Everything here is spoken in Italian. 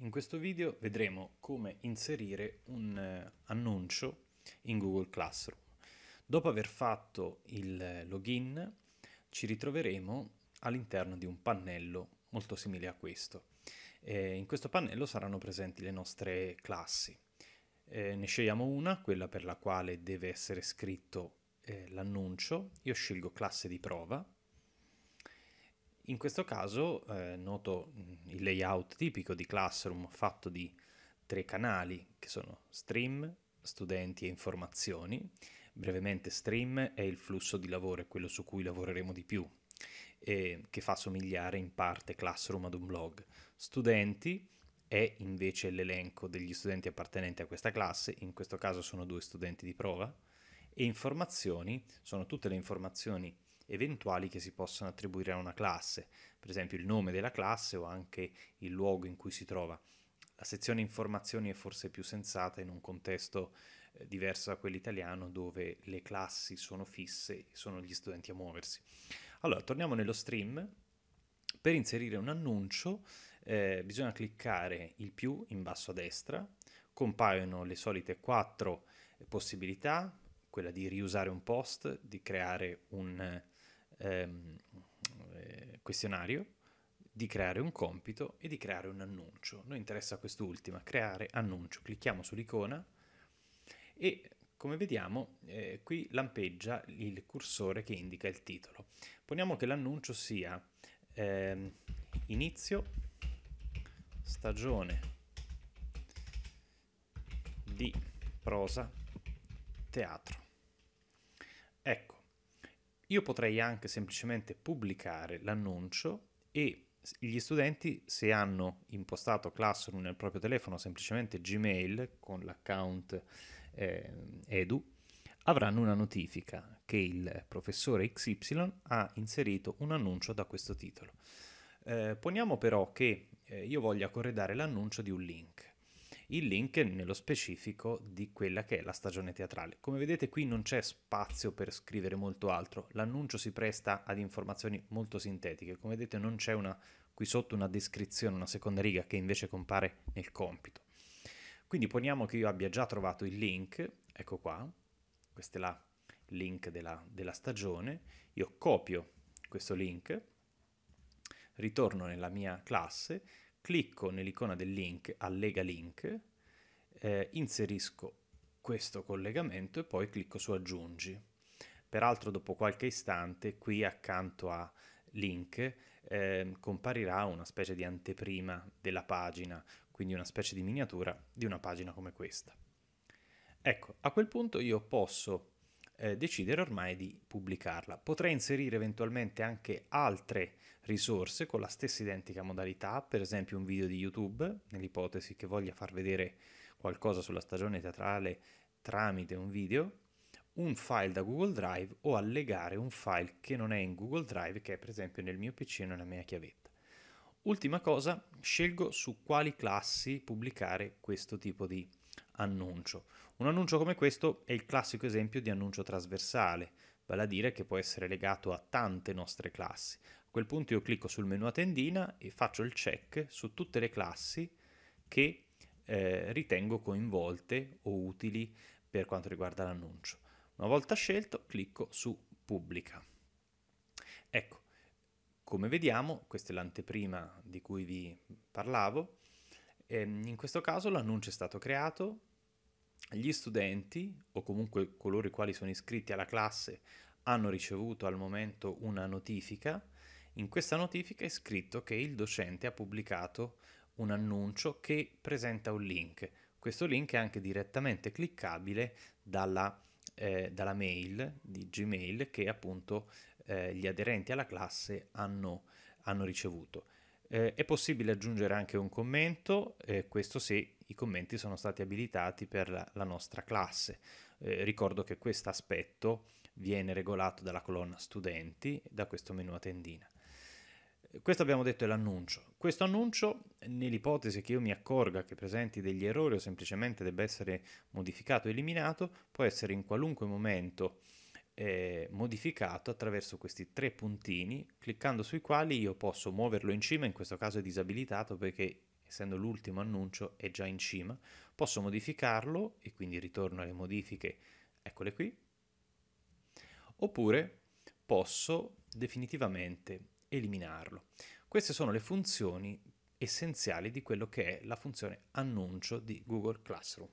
In questo video vedremo come inserire un eh, annuncio in Google Classroom. Dopo aver fatto il login ci ritroveremo all'interno di un pannello molto simile a questo. Eh, in questo pannello saranno presenti le nostre classi. Eh, ne scegliamo una, quella per la quale deve essere scritto eh, l'annuncio. Io scelgo classe di prova in questo caso eh, noto mm, il layout tipico di Classroom fatto di tre canali che sono stream, studenti e informazioni. Brevemente stream è il flusso di lavoro, è quello su cui lavoreremo di più, eh, che fa somigliare in parte Classroom ad un blog. Studenti è invece l'elenco degli studenti appartenenti a questa classe, in questo caso sono due studenti di prova, e informazioni sono tutte le informazioni eventuali che si possono attribuire a una classe, per esempio il nome della classe o anche il luogo in cui si trova. La sezione informazioni è forse più sensata in un contesto eh, diverso da quello italiano dove le classi sono fisse e sono gli studenti a muoversi. Allora, torniamo nello stream. Per inserire un annuncio eh, bisogna cliccare il più in basso a destra, compaiono le solite quattro possibilità, quella di riusare un post, di creare un eh, ehm, eh, questionario, di creare un compito e di creare un annuncio. Noi interessa quest'ultima, creare annuncio. Clicchiamo sull'icona e come vediamo eh, qui lampeggia il cursore che indica il titolo. Poniamo che l'annuncio sia eh, inizio stagione di prosa teatro. Ecco, io potrei anche semplicemente pubblicare l'annuncio e gli studenti, se hanno impostato Classroom nel proprio telefono, semplicemente Gmail con l'account eh, Edu, avranno una notifica che il professore XY ha inserito un annuncio da questo titolo. Eh, poniamo però che eh, io voglia corredare l'annuncio di un link il link nello specifico di quella che è la stagione teatrale. Come vedete qui non c'è spazio per scrivere molto altro, l'annuncio si presta ad informazioni molto sintetiche, come vedete non c'è una, qui sotto una descrizione, una seconda riga che invece compare nel compito. Quindi poniamo che io abbia già trovato il link, ecco qua, questo è il link della, della stagione, io copio questo link, ritorno nella mia classe, clicco nell'icona del link allega link, eh, inserisco questo collegamento e poi clicco su aggiungi. Peraltro dopo qualche istante qui accanto a link eh, comparirà una specie di anteprima della pagina, quindi una specie di miniatura di una pagina come questa. Ecco, a quel punto io posso eh, decidere ormai di pubblicarla. Potrei inserire eventualmente anche altre risorse con la stessa identica modalità, per esempio un video di YouTube, nell'ipotesi che voglia far vedere qualcosa sulla stagione teatrale tramite un video, un file da Google Drive o allegare un file che non è in Google Drive, che è per esempio nel mio PC e nella mia chiavetta. Ultima cosa, scelgo su quali classi pubblicare questo tipo di annuncio. Un annuncio come questo è il classico esempio di annuncio trasversale, vale a dire che può essere legato a tante nostre classi. A quel punto io clicco sul menu a tendina e faccio il check su tutte le classi che eh, ritengo coinvolte o utili per quanto riguarda l'annuncio. Una volta scelto clicco su pubblica. Ecco, come vediamo, questa è l'anteprima di cui vi parlavo, Ehm, in questo caso l'annuncio è stato creato, gli studenti o comunque coloro i quali sono iscritti alla classe hanno ricevuto al momento una notifica, in questa notifica è scritto che il docente ha pubblicato un annuncio che presenta un link. Questo link è anche direttamente cliccabile dalla, eh, dalla mail di Gmail che appunto eh, gli aderenti alla classe hanno, hanno ricevuto. Eh, è possibile aggiungere anche un commento, eh, questo se i commenti sono stati abilitati per la, la nostra classe. Eh, ricordo che questo aspetto viene regolato dalla colonna studenti, da questo menu a tendina. Eh, questo abbiamo detto è l'annuncio. Questo annuncio, nell'ipotesi che io mi accorga che presenti degli errori o semplicemente debba essere modificato o eliminato, può essere in qualunque momento eh, modificato attraverso questi tre puntini, cliccando sui quali io posso muoverlo in cima, in questo caso è disabilitato perché essendo l'ultimo annuncio è già in cima, posso modificarlo e quindi ritorno alle modifiche, eccole qui, oppure posso definitivamente eliminarlo. Queste sono le funzioni essenziali di quello che è la funzione annuncio di Google Classroom.